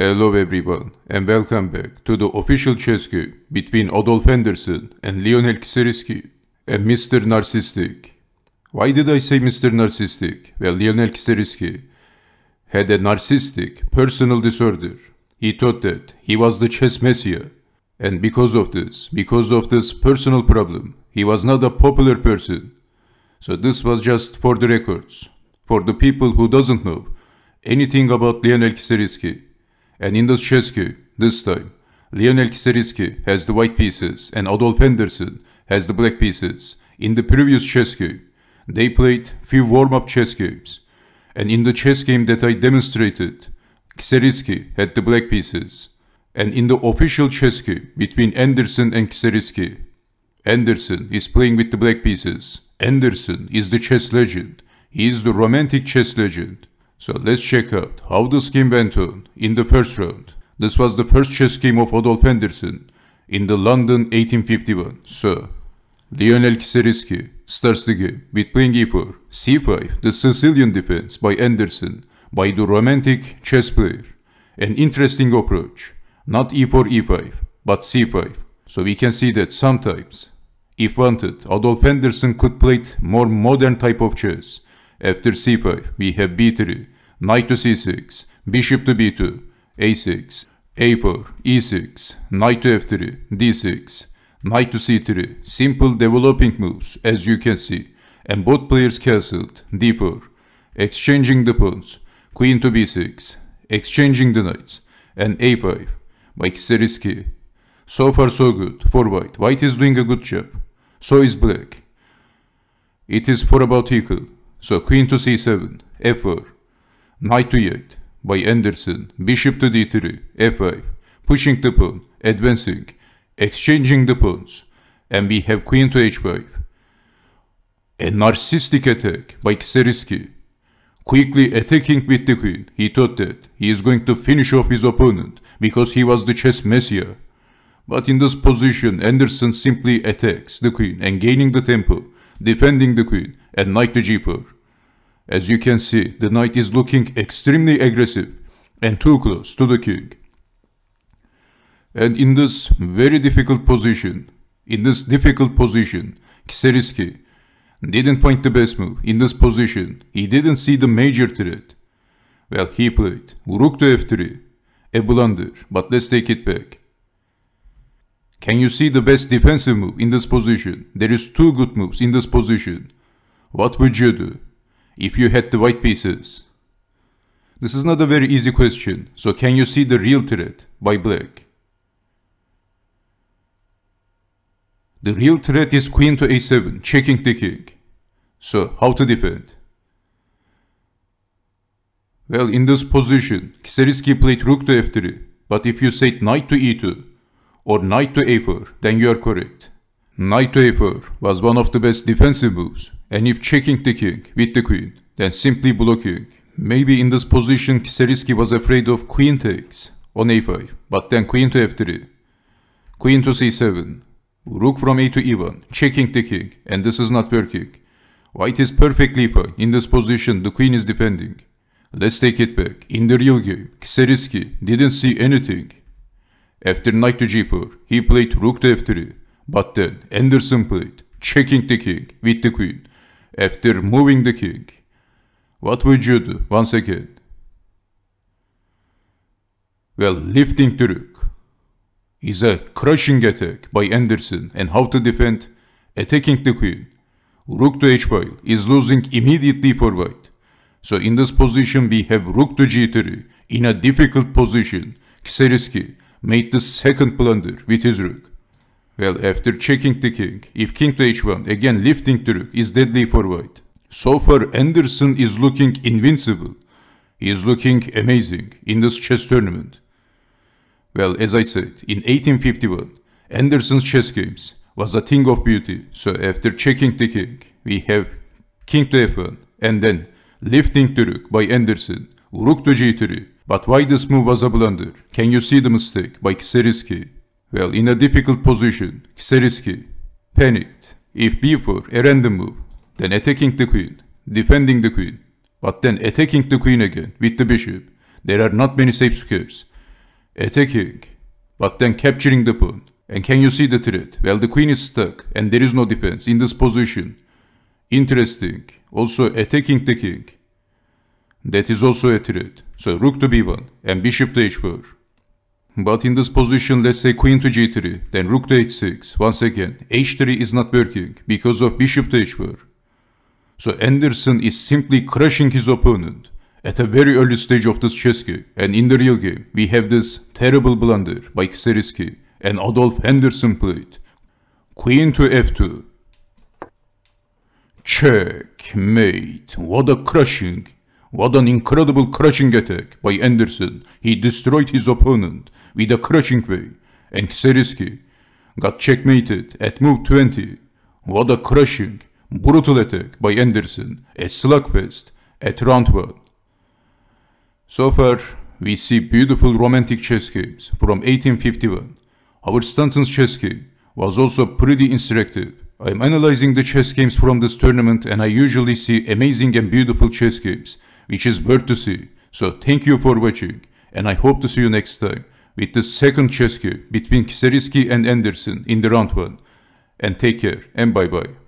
Hello everyone and welcome back to the official chess game between Adolf Henderson and Lionel Kiserisky and Mr. Narcissistic. Why did I say Mr. Narcissistic? Well, Lionel Kiserisky had a narcissistic personal disorder. He thought that he was the chess messiah. And because of this, because of this personal problem, he was not a popular person. So this was just for the records. For the people who doesn't know anything about Lionel Kiserisky and Indochescu, this time. Lionel Kiserisky has the white pieces and Adolf Henderson has the black pieces in the previous chess game. They played few warm-up chess games. And in the chess game that I demonstrated, Kiserisky had the black pieces. And in the official chess game between Anderson and Kiserisky, Anderson is playing with the black pieces. Anderson is the chess legend. He is the romantic chess legend. So let's check out how the scheme went on in the first round. This was the first chess game of Adolf Henderson in the London 1851. So Lionel Kiserisky starts the game with playing e4, c5, the Sicilian defense by Anderson, by the romantic chess player. An interesting approach, not e4, e5, but c5. So we can see that sometimes, if wanted, Adolf Henderson could play more modern type of chess, after c5, we have b3, knight to c6, bishop to b2, a6, a4, e6, knight to f3, d6, knight to c3, simple developing moves as you can see, and both players castled, d4, exchanging the pawns, queen to b6, exchanging the knights, and a5, by Seriski. So far so good, for white, white is doing a good job, so is black. It is for about equal. So queen to c7, f4, knight to e8 by Anderson, bishop to d3, f5, pushing the pawn, advancing, exchanging the pawns, and we have queen to h5. A narcissistic attack by Kiserisky. Quickly attacking with the queen, he thought that he is going to finish off his opponent because he was the chess messiah. But in this position, Anderson simply attacks the queen and gaining the tempo, defending the queen, and Knight g4. As you can see, the knight is looking extremely aggressive and too close to the king. And in this very difficult position, in this difficult position, Kiseriski didn't find the best move in this position. He didn't see the major threat. Well, he played rook to f3, a blunder, but let's take it back. Can you see the best defensive move in this position? There is two good moves in this position. What would you do if you had the white pieces? This is not a very easy question, so can you see the real threat by black? The real threat is queen to a7, checking the king. So, how to defend? Well, in this position, Kiseriski played rook to f3, but if you said knight to e2, or knight to a4, then you are correct. Knight to a4 was one of the best defensive moves, and if checking the king with the queen, then simply blocking. Maybe in this position Kiseriski was afraid of queen takes on a5, but then queen to f3, queen to c7, rook from a to e1, checking the king, and this is not working. White is perfectly fine, in this position the queen is defending. Let's take it back, in the real game, Kiseriski didn't see anything. After knight to g4, he played rook to f3, but then Anderson played, checking the king with the queen, after moving the king. What would you do once again? Well, lifting the rook is a crushing attack by Anderson and how to defend attacking the queen. Rook to h5 is losing immediately for white. So in this position we have rook to g3 in a difficult position. Kiserisky made the second blunder with his rook. Well, after checking the king, if king to h1, again lifting the rook is deadly for white. So far Anderson is looking invincible. He is looking amazing in this chess tournament. Well, as I said, in 1851, Anderson's chess games was a thing of beauty. So after checking the king, we have king to f1 and then lifting the rook by Anderson, rook to g3. But why this move was a blunder? Can you see the mistake by Kiseriski? Well, in a difficult position, Kisariski panicked. If b4, a random move, then attacking the queen, defending the queen, but then attacking the queen again with the bishop. There are not many safe squares. Attacking, but then capturing the pawn. And can you see the threat? Well, the queen is stuck and there is no defense in this position. Interesting. Also attacking the king. That is also a threat. So rook to b1 and bishop to h4. But in this position, let's say queen to g3, then rook to h6. Once again, h3 is not working because of bishop to h4. So Anderson is simply crushing his opponent at a very early stage of this chess game. And in the real game, we have this terrible blunder by Kseriski and Adolf Anderson played. Queen to f2. Checkmate. What a crushing. What an incredible crushing attack by Anderson. He destroyed his opponent with a crushing way. And Kiserisky got checkmated at move 20. What a crushing, brutal attack by Anderson. A slugfest at round 1. So far, we see beautiful romantic chess games from 1851. Our Stanton's chess game was also pretty instructive. I'm analyzing the chess games from this tournament and I usually see amazing and beautiful chess games which is worth to see. So thank you for watching and I hope to see you next time with the second chess game between Kiseriski and Anderson in the round 1. And take care and bye bye.